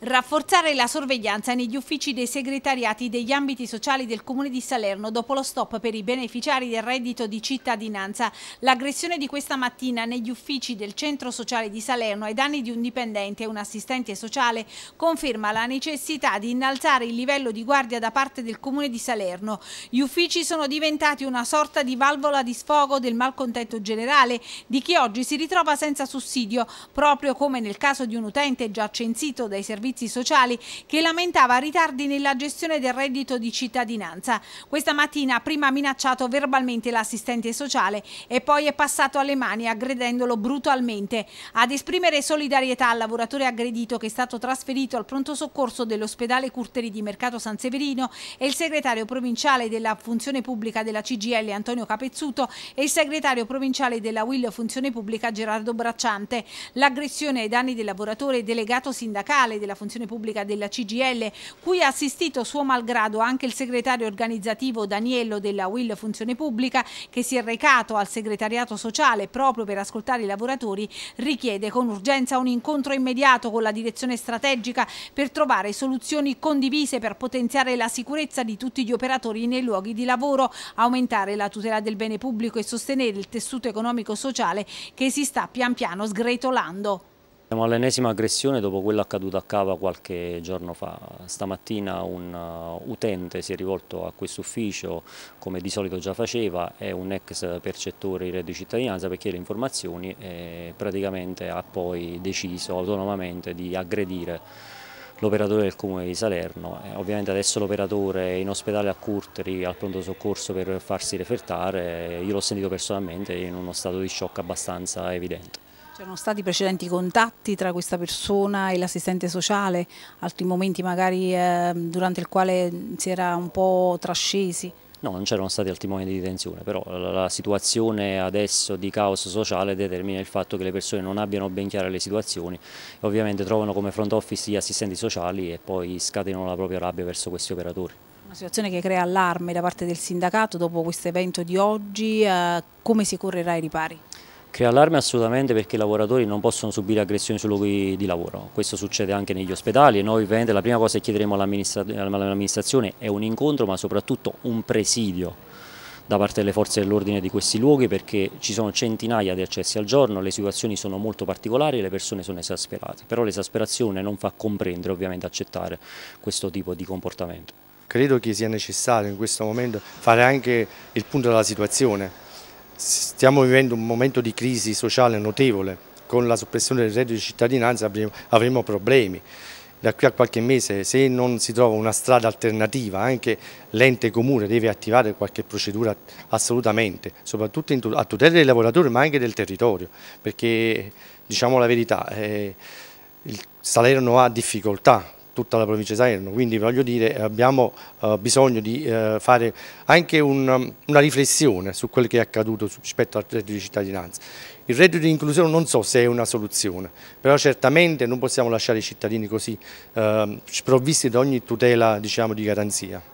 Rafforzare la sorveglianza negli uffici dei segretariati degli ambiti sociali del Comune di Salerno dopo lo stop per i beneficiari del reddito di cittadinanza. L'aggressione di questa mattina negli uffici del Centro Sociale di Salerno ai danni di un dipendente e un assistente sociale conferma la necessità di innalzare il livello di guardia da parte del Comune di Salerno. Gli uffici sono diventati una sorta di valvola di sfogo del malcontento generale di chi oggi si ritrova senza sussidio, proprio come nel caso di un utente già censito dai servizi servizi sociali che lamentava ritardi nella gestione del reddito di cittadinanza. Questa mattina prima ha minacciato verbalmente l'assistente sociale e poi è passato alle mani aggredendolo brutalmente. Ad esprimere solidarietà al lavoratore aggredito che è stato trasferito al pronto soccorso dell'ospedale Curteri di Mercato San Severino e il segretario provinciale della funzione pubblica della CGL Antonio Capezzuto e il segretario provinciale della WIL Funzione Pubblica Gerardo Bracciante. L'aggressione ai danni del lavoratore delegato sindacale della della funzione pubblica della CGL, cui ha assistito suo malgrado anche il segretario organizzativo Daniello della Will Funzione Pubblica, che si è recato al segretariato sociale proprio per ascoltare i lavoratori, richiede con urgenza un incontro immediato con la direzione strategica per trovare soluzioni condivise per potenziare la sicurezza di tutti gli operatori nei luoghi di lavoro, aumentare la tutela del bene pubblico e sostenere il tessuto economico-sociale che si sta pian piano sgretolando. Siamo all'ennesima aggressione dopo quello accaduto a Cava qualche giorno fa. Stamattina un uh, utente si è rivolto a questo ufficio, come di solito già faceva, è un ex percettore di reddito di cittadinanza per chiedere informazioni e praticamente ha poi deciso autonomamente di aggredire l'operatore del comune di Salerno. Eh, ovviamente adesso l'operatore è in ospedale a Curteri al pronto soccorso per farsi refertare, io l'ho sentito personalmente in uno stato di shock abbastanza evidente. C'erano stati precedenti contatti tra questa persona e l'assistente sociale, altri momenti magari eh, durante il quale si era un po' trascesi? No, non c'erano stati altri momenti di tensione, però la, situazione adesso di caos sociale determina il fatto che le persone non abbiano ben chiare le situazioni ovviamente trovano come front office gli assistenti sociali e poi scatenano la propria rabbia verso questi operatori. Una situazione che crea allarme da parte del sindacato dopo questo evento di oggi, eh, come si correrà ai ripari? Crea allarme assolutamente perché i lavoratori non possono subire aggressioni sui luoghi di lavoro, questo succede anche negli ospedali e noi ovviamente la prima cosa che chiederemo all'amministrazione è un incontro ma soprattutto un presidio da parte delle forze dell'ordine di questi luoghi perché ci sono centinaia di accessi al giorno, le situazioni sono molto particolari e le persone sono esasperate, però l'esasperazione non fa comprendere ovviamente accettare questo tipo di comportamento. Credo che sia necessario in questo momento fare anche il punto della situazione, stiamo vivendo un momento di crisi sociale notevole, con la soppressione del reddito di cittadinanza avremo, problemi. Da qui a qualche mese, se non si trova una strada alternativa, anche l'ente comune deve attivare qualche procedura assolutamente, soprattutto a tutela dei lavoratori ma anche del territorio, perché diciamo la verità, eh, il Salerno ha difficoltà tutta la provincia di Salerno, quindi voglio dire abbiamo eh, bisogno di eh, fare anche un, una riflessione su quello che è accaduto rispetto al reddito di cittadinanza. Il reddito di inclusione non so se è una soluzione, però certamente non possiamo lasciare i cittadini così eh, sprovvisti di ogni tutela diciamo, di garanzia.